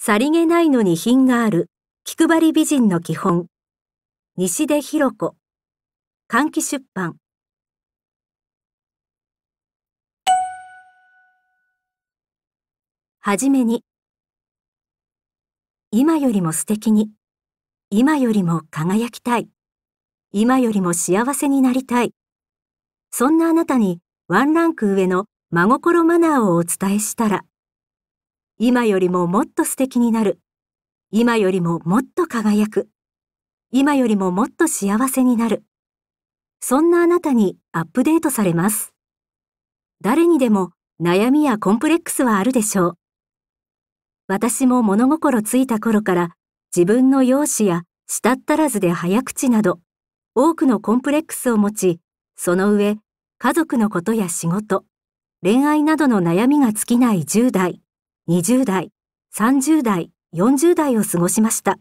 さりげないのに品がある、気配り美人の基本。西出弘子。換気出版。はじめに。今よりも素敵に。今よりも輝きたい。今よりも幸せになりたい。そんなあなたにワンランク上の真心マナーをお伝えしたら。今よりももっと素敵になる。今よりももっと輝く。今よりももっと幸せになる。そんなあなたにアップデートされます。誰にでも悩みやコンプレックスはあるでしょう。私も物心ついた頃から自分の容姿や舌たらずで早口など多くのコンプレックスを持ち、その上家族のことや仕事、恋愛などの悩みが尽きない10代。20代、30代、40代を過ごしました。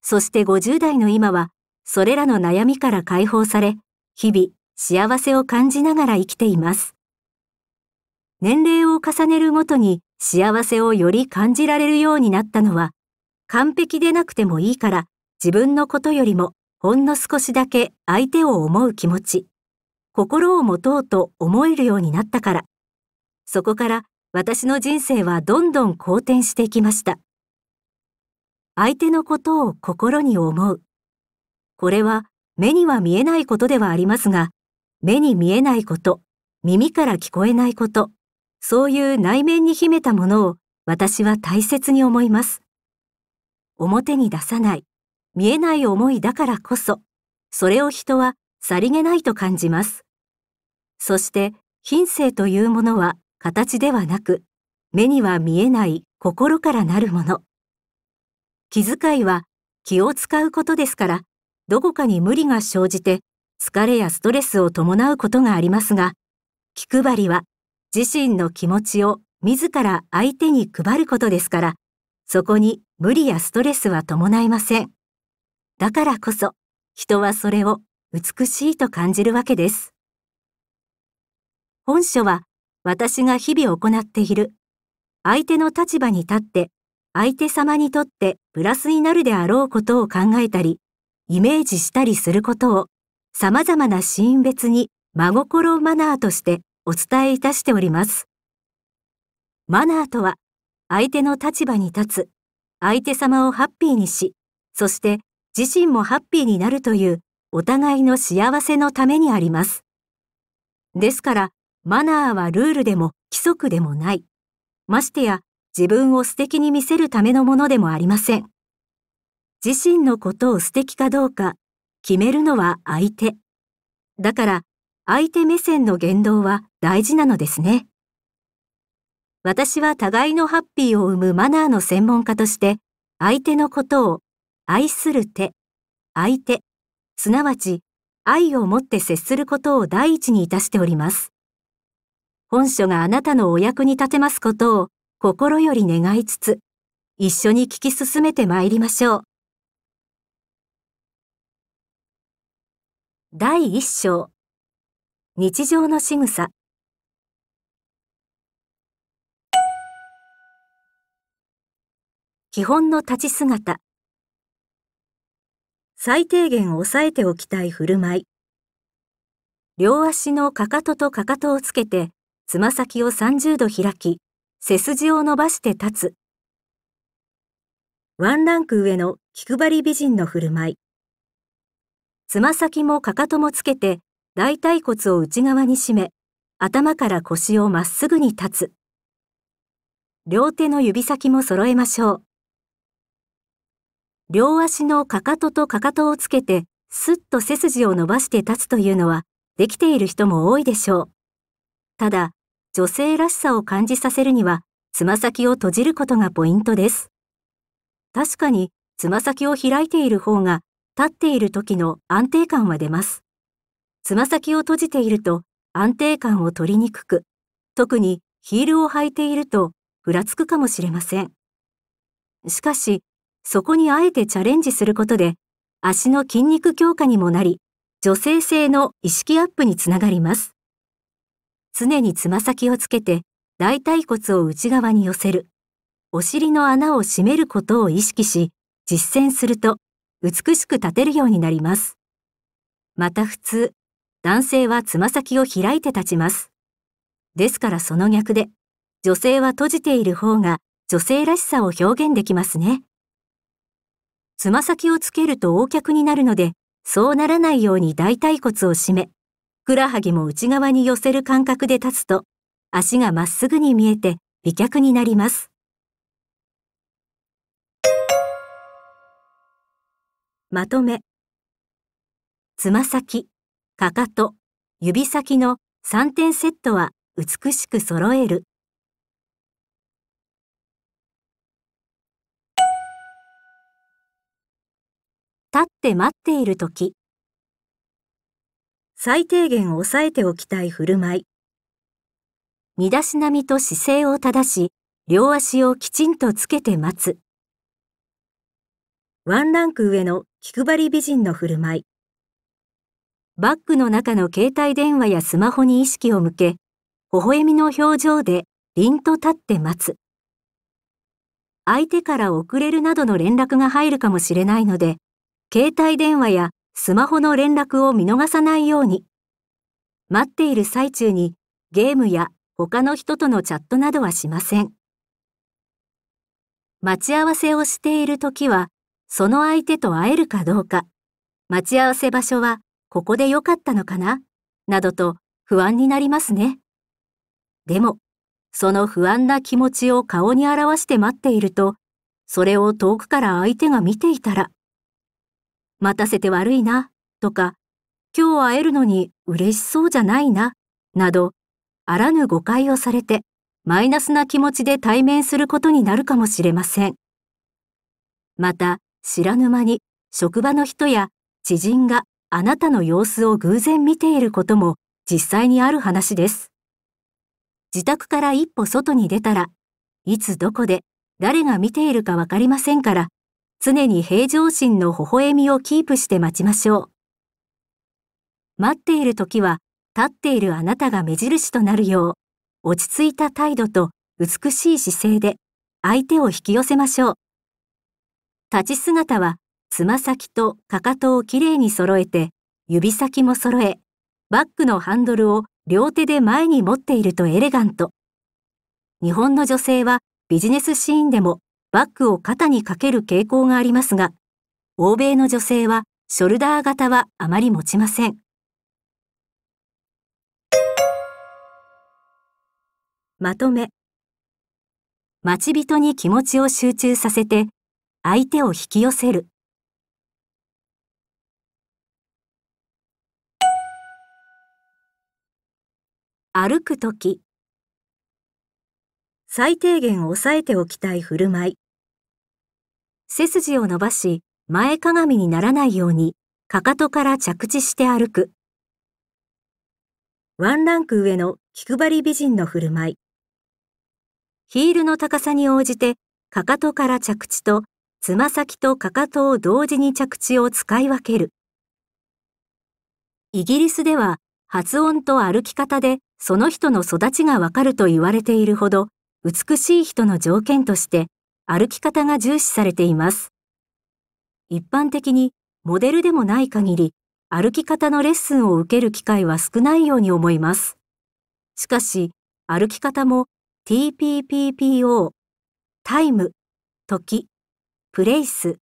そして50代の今は、それらの悩みから解放され、日々幸せを感じながら生きています。年齢を重ねるごとに幸せをより感じられるようになったのは、完璧でなくてもいいから自分のことよりもほんの少しだけ相手を思う気持ち、心を持とうと思えるようになったから、そこから私の人生はどんどん好転していきました。相手のことを心に思う。これは目には見えないことではありますが、目に見えないこと、耳から聞こえないこと、そういう内面に秘めたものを私は大切に思います。表に出さない、見えない思いだからこそ、それを人はさりげないと感じます。そして、品性というものは形ではなく、目には見えない心からなるもの。気遣いは気を使うことですから、どこかに無理が生じて疲れやストレスを伴うことがありますが、気配りは自身の気持ちを自ら相手に配ることですから、そこに無理やストレスは伴いません。だからこそ、人はそれを美しいと感じるわけです。本書は私が日々行っている。相手の立場に立って、相手様にとってプラスになるであろうことを考えたり、イメージしたりすることを、様々なシーン別に真心マナーとしてお伝えいたしております。マナーとは、相手の立場に立つ、相手様をハッピーにし、そして自身もハッピーになるというお互いの幸せのためにあります。ですから、マナーはルールでも規則でもない。ましてや、自分を素敵に見せるためのものでもありません。自身のことを素敵かどうか決めるのは相手。だから、相手目線の言動は大事なのですね。私は互いのハッピーを生むマナーの専門家として、相手のことを愛する手、相手、すなわち愛を持って接することを第一にいたしております。本書があなたのお役に立てますことを心より願いつつ、一緒に聞き進めてまいりましょう。第一章、日常の仕草。基本の立ち姿。最低限抑えておきたい振る舞い。両足のかかととかかとをつけて、つま先を30度開き、背筋を伸ばして立つ。ワンランク上の気配り美人の振る舞い。つま先もかかともつけて、大腿骨を内側に締め、頭から腰をまっすぐに立つ。両手の指先も揃えましょう。両足のかかととかかとをつけて、すっと背筋を伸ばして立つというのは、できている人も多いでしょう。ただ、女性らしさを感じさせるには、つま先を閉じることがポイントです。確かに、つま先を開いている方が、立っている時の安定感は出ます。つま先を閉じていると、安定感を取りにくく、特にヒールを履いていると、ふらつくかもしれません。しかし、そこにあえてチャレンジすることで、足の筋肉強化にもなり、女性性の意識アップにつながります。常につま先をつけて大腿骨を内側に寄せる、お尻の穴を閉めることを意識し、実践すると美しく立てるようになります。また普通、男性はつま先を開いて立ちます。ですからその逆で、女性は閉じている方が女性らしさを表現できますね。つま先をつけると横脚になるので、そうならないように大腿骨を締め、ふくらはぎも内側に寄せる感覚で立つと、足がまっすぐに見えて美脚になります。まとめ。つま先、かかと、指先の3点セットは美しく揃える。立って待っている時。最低限抑えておきたい振る舞い。身だしなみと姿勢を正し、両足をきちんとつけて待つ。ワンランク上の気配り美人の振る舞い。バッグの中の携帯電話やスマホに意識を向け、微笑みの表情で凛と立って待つ。相手から遅れるなどの連絡が入るかもしれないので、携帯電話やスマホの連絡を見逃さないように。待っている最中にゲームや他の人とのチャットなどはしません。待ち合わせをしているときは、その相手と会えるかどうか、待ち合わせ場所はここで良かったのかななどと不安になりますね。でも、その不安な気持ちを顔に表して待っていると、それを遠くから相手が見ていたら、待たせて悪いな、とか、今日会えるのに嬉しそうじゃないな、など、あらぬ誤解をされて、マイナスな気持ちで対面することになるかもしれません。また、知らぬ間に、職場の人や知人があなたの様子を偶然見ていることも実際にある話です。自宅から一歩外に出たら、いつどこで誰が見ているかわかりませんから、常に平常心の微笑みをキープして待ちましょう。待っている時は、立っているあなたが目印となるよう、落ち着いた態度と美しい姿勢で相手を引き寄せましょう。立ち姿は、つま先とかかとをきれいに揃えて、指先も揃え、バッグのハンドルを両手で前に持っているとエレガント。日本の女性はビジネスシーンでもバッグを肩にかける傾向がありますが、欧米の女性はショルダー型はあまり持ちません。まとめ。待ち人に気持ちを集中させて、相手を引き寄せる。歩くとき、最低限抑えておきたい振る舞い。背筋を伸ばし、前かがみにならないように、かかとから着地して歩く。ワンランク上の気配り美人の振る舞い。ヒールの高さに応じて、かかとから着地と、つま先とかかとを同時に着地を使い分ける。イギリスでは、発音と歩き方でその人の育ちがわかると言われているほど、美しい人の条件として、歩き方が重視されています。一般的にモデルでもない限り、歩き方のレッスンを受ける機会は少ないように思います。しかし、歩き方も TPPPO、タイム、時、プレイス、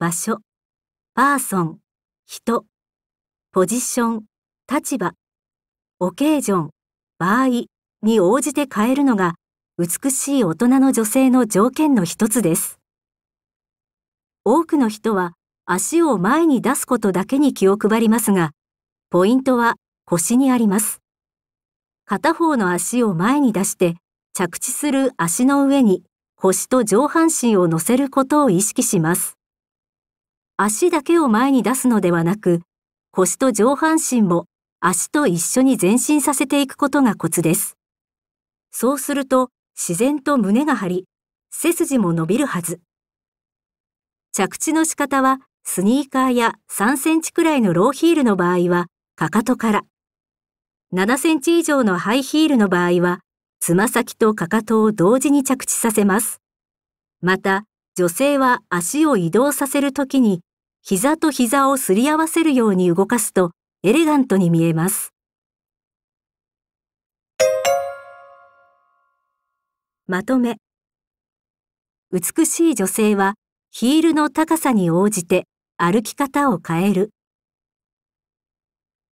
場所、パーソン、人、ポジション、立場、オケージョン、場合に応じて変えるのが美しい大人の女性の条件の一つです。多くの人は足を前に出すことだけに気を配りますが、ポイントは腰にあります。片方の足を前に出して、着地する足の上に腰と上半身を乗せることを意識します。足だけを前に出すのではなく、腰と上半身も足と一緒に前進させていくことがコツです。そうすると、自然と胸が張り、背筋も伸びるはず。着地の仕方は、スニーカーや3センチくらいのローヒールの場合は、かかとから。7センチ以上のハイヒールの場合は、つま先とかかとを同時に着地させます。また、女性は足を移動させるときに、膝と膝をすり合わせるように動かすと、エレガントに見えます。まとめ。美しい女性はヒールの高さに応じて歩き方を変える。